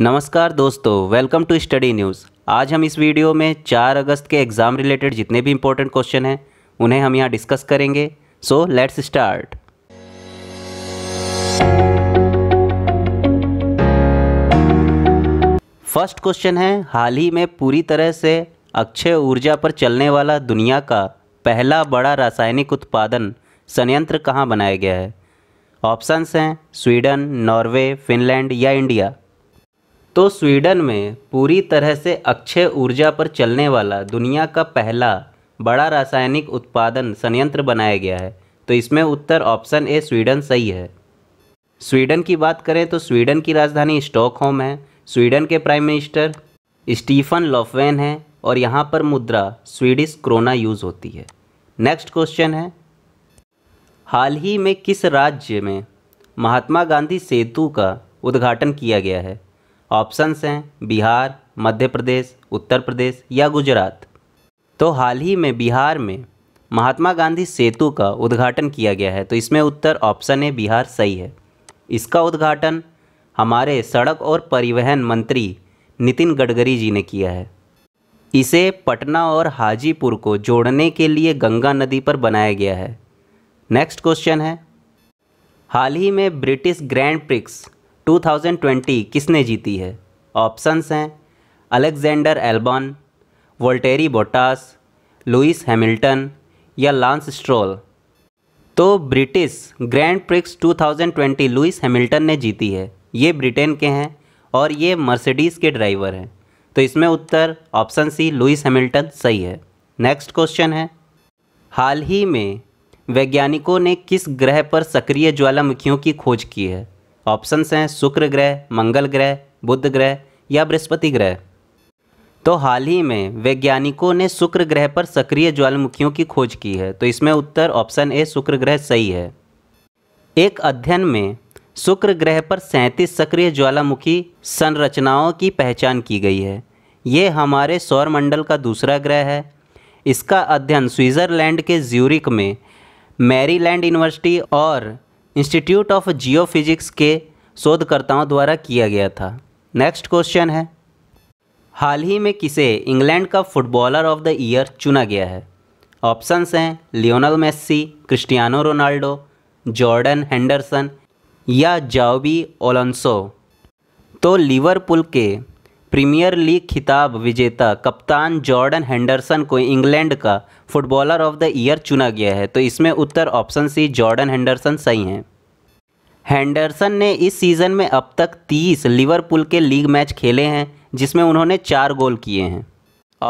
नमस्कार दोस्तों welcome to study news आज हम इस वीडियो में 4 अगस्त के एग्ज़ाम रिलेटेड जितने भी इम्पोर्टेंट क्वेश्चन हैं उन्हें हम यहाँ डिस्कस करेंगे so let's start first question है हाल ही में पूरी तरह से अक्षय ऊर्जा पर चलने वाला दुनिया का पहला बड़ा रासायनिक उत्पादन संयंत्र कहाँ बनाया गया है ऑप्शंस हैं स्वीडन नॉर्वे फिनलैंड या इंडिया तो स्वीडन में पूरी तरह से अक्षय ऊर्जा पर चलने वाला दुनिया का पहला बड़ा रासायनिक उत्पादन संयंत्र बनाया गया है तो इसमें उत्तर ऑप्शन ए स्वीडन सही है स्वीडन की बात करें तो स्वीडन की राजधानी स्टॉकहोम है स्वीडन के प्राइम मिनिस्टर स्टीफन लॉफवेन हैं और यहाँ पर मुद्रा स्वीडिश क्रोना यूज़ होती है नेक्स्ट क्वेश्चन है हाल ही में किस राज्य में महात्मा गांधी सेतु का उद्घाटन किया गया है ऑप्शंस हैं बिहार मध्य प्रदेश उत्तर प्रदेश या गुजरात तो हाल ही में बिहार में महात्मा गांधी सेतु का उद्घाटन किया गया है तो इसमें उत्तर ऑप्शन ए बिहार सही है इसका उद्घाटन हमारे सड़क और परिवहन मंत्री नितिन गडकरी जी ने किया है इसे पटना और हाजीपुर को जोड़ने के लिए गंगा नदी पर बनाया गया है नेक्स्ट क्वेश्चन है हाल ही में ब्रिटिश ग्रैंड प्रिक्स 2020 किसने जीती है ऑप्शंस हैं Alexander Albon Valtteri Bottas Lewis Hamilton या लांस स्ट्रोल तो British Grand Prix 2020 Lewis Hamilton ने जीती है ये ब्रिटेन के हैं और ये मर्सिडीज़ के ड्राइवर हैं तो इसमें उत्तर ऑप्शन सी लुइस हैमिल्टन सही है नेक्स्ट क्वेश्चन है हाल ही में वैज्ञानिकों ने किस ग्रह पर सक्रिय ज्वालामुखियों की खोज की है ऑप्शंस हैं शुक्र ग्रह मंगल ग्रह बुध ग्रह या बृहस्पति ग्रह तो हाल ही में वैज्ञानिकों ने शुक्र ग्रह पर सक्रिय ज्वालामुखियों की खोज की है तो इसमें उत्तर ऑप्शन ए शुक्र ग्रह सही है एक अध्ययन में शुक्र ग्रह पर सैंतीस सक्रिय ज्वालामुखी संरचनाओं की पहचान की गई है ये हमारे सौरमंडल का दूसरा ग्रह है इसका अध्ययन स्विट्ज़रलैंड के ज्यूरिक में मैरीलैंड यूनिवर्सिटी और इंस्टीट्यूट ऑफ जियोफिजिक्स के शोधकर्ताओं द्वारा किया गया था नेक्स्ट क्वेश्चन है हाल ही में किसे इंग्लैंड का फुटबॉलर ऑफ द ईयर चुना गया है ऑप्शंस हैं Lionel Messi Cristiano Ronaldo Jordan Henderson या जाओबी ओलोंसो तो लिवरपूल के प्रीमियर लीग खिताब विजेता कप्तान जॉर्डन हेंडरसन को इंग्लैंड का फुटबॉलर ऑफ द ईयर चुना गया है तो इसमें उत्तर ऑप्शन सी जॉर्डन हेंडरसन सही हैं हैंडरसन ने इस सीज़न में अब तक 30 लिवरपूल के लीग मैच खेले हैं जिसमें उन्होंने चार गोल किए हैं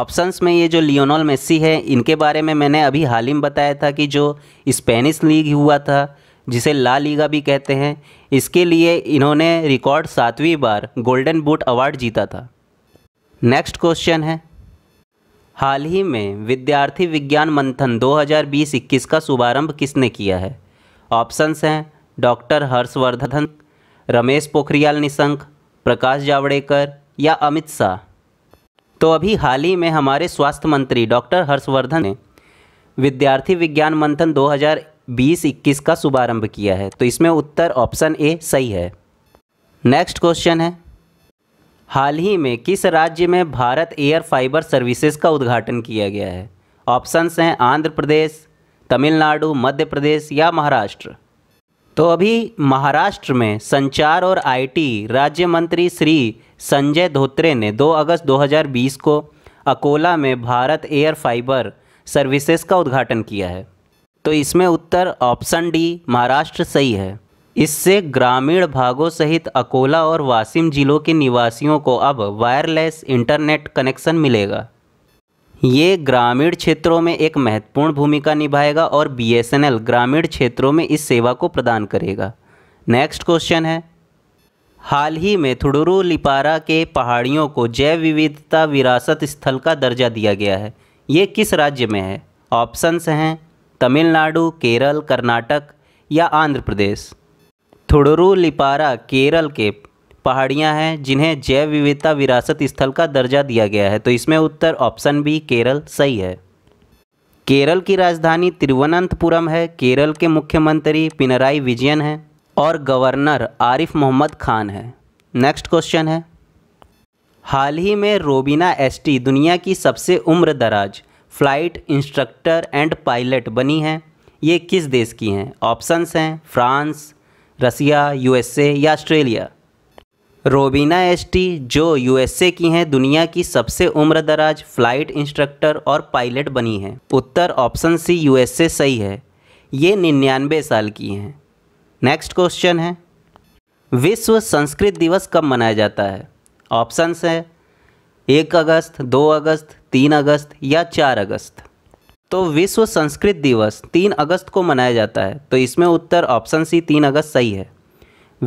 ऑप्शंस में ये जो लियोनल मेस्सी है इनके बारे में मैंने अभी हाल ही में बताया था कि जो स्पेनिश लीग हुआ था जिसे ला लीगा भी कहते हैं इसके लिए इन्होंने रिकॉर्ड सातवीं बार गोल्डन बूट अवार्ड जीता था नेक्स्ट क्वेश्चन है हाल ही में विद्यार्थी विज्ञान मंथन 2020-21 का शुभारंभ किसने किया है ऑप्शंस हैं डॉक्टर हर्षवर्धन रमेश पोखरियाल निशंक प्रकाश जावड़ेकर या अमित शाह तो अभी हाल ही में हमारे स्वास्थ्य मंत्री डॉक्टर हर्षवर्धन ने विद्यार्थी विज्ञान मंथन बीस इक्कीस का शुभारंभ किया है तो इसमें उत्तर ऑप्शन ए सही है नेक्स्ट क्वेश्चन है हाल ही में किस राज्य में भारत एयर फाइबर सर्विसेज का उद्घाटन किया गया है ऑप्शंस हैं आंध्र प्रदेश तमिलनाडु मध्य प्रदेश या महाराष्ट्र तो अभी महाराष्ट्र में संचार और आईटी राज्य मंत्री श्री संजय धोत्रे ने 2 अगस्त 2020 को अकोला में भारत एयर फाइबर सर्विसेज का उद्घाटन किया है तो इसमें उत्तर ऑप्शन डी महाराष्ट्र सही है इससे ग्रामीण भागों सहित अकोला और वासिम जिलों के निवासियों को अब वायरलेस इंटरनेट कनेक्शन मिलेगा ये ग्रामीण क्षेत्रों में एक महत्वपूर्ण भूमिका निभाएगा और बीएसएनएल ग्रामीण क्षेत्रों में इस सेवा को प्रदान करेगा नेक्स्ट क्वेश्चन है हाल ही में थुडुरु लिपारा के पहाड़ियों को जैव विविधता विरासत स्थल का दर्जा दिया गया है ये किस राज्य में है ऑप्शंस हैं तमिलनाडु केरल कर्नाटक या आंध्र प्रदेश लिपारा केरल के पहाड़ियाँ हैं जिन्हें जैव विविधता विरासत स्थल का दर्जा दिया गया है तो इसमें उत्तर ऑप्शन बी केरल सही है केरल की राजधानी तिरुवनंतपुरम है केरल के मुख्यमंत्री पिनराई विजयन हैं और गवर्नर आरिफ मोहम्मद खान है नेक्स्ट क्वेश्चन है हाल ही में रोबिना एसटी दुनिया की सबसे उम्र दराज फ़्लाइट इंस्ट्रक्टर एंड पायलट बनी हैं ये किस देश की हैं ऑप्शंस हैं फ्रांस रसिया यूएसए या ऑस्ट्रेलिया रोबीना एस्टी जो यूएसए की हैं दुनिया की सबसे उम्र दराज फ़्लाइट इंस्ट्रक्टर और पायलट बनी हैं उत्तर ऑप्शन सी यूएसए सही है ये निन्यानवे साल की हैं नेक्स्ट क्वेश्चन है विश्व संस्कृत दिवस कब मनाया जाता है ऑप्शंस हैं एक अगस्त दो अगस्त तीन अगस्त या चार अगस्त तो विश्व संस्कृत दिवस तीन अगस्त को मनाया जाता है तो इसमें उत्तर ऑप्शन सी तीन अगस्त सही है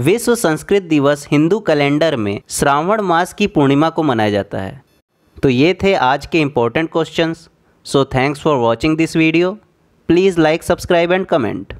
विश्व संस्कृत दिवस हिंदू कैलेंडर में श्रावण मास की पूर्णिमा को मनाया जाता है तो ये थे आज के important questions so thanks for watching this video please like subscribe and comment